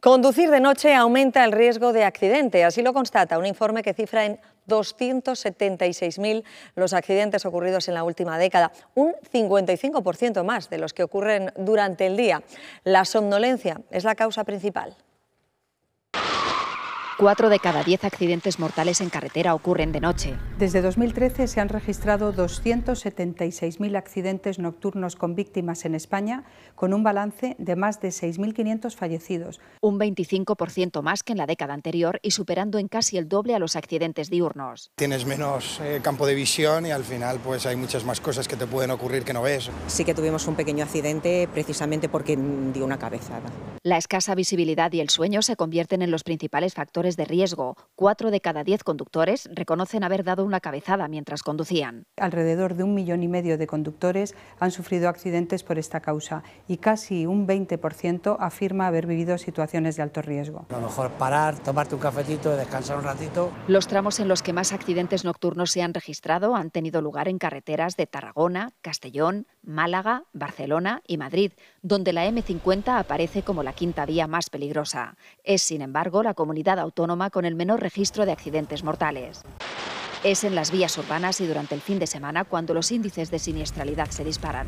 Conducir de noche aumenta el riesgo de accidente, así lo constata un informe que cifra en 276.000 los accidentes ocurridos en la última década, un 55% más de los que ocurren durante el día. La somnolencia es la causa principal. Cuatro de cada diez accidentes mortales en carretera ocurren de noche. Desde 2013 se han registrado 276.000 accidentes nocturnos con víctimas en España, con un balance de más de 6.500 fallecidos. Un 25% más que en la década anterior y superando en casi el doble a los accidentes diurnos. Tienes menos eh, campo de visión y al final pues hay muchas más cosas que te pueden ocurrir que no ves. Sí que tuvimos un pequeño accidente precisamente porque mm, dio una cabezada. La escasa visibilidad y el sueño se convierten en los principales factores de riesgo. Cuatro de cada diez conductores reconocen haber dado una cabezada mientras conducían. Alrededor de un millón y medio de conductores han sufrido accidentes por esta causa y casi un 20% afirma haber vivido situaciones de alto riesgo. A lo mejor parar, tomarte un cafetito, descansar un ratito. Los tramos en los que más accidentes nocturnos se han registrado han tenido lugar en carreteras de Tarragona, Castellón, Málaga, Barcelona y Madrid, donde la M50 aparece como la quinta vía más peligrosa. Es, sin embargo, la comunidad autónoma con el menor registro de accidentes mortales. Es en las vías urbanas y durante el fin de semana cuando los índices de siniestralidad se disparan.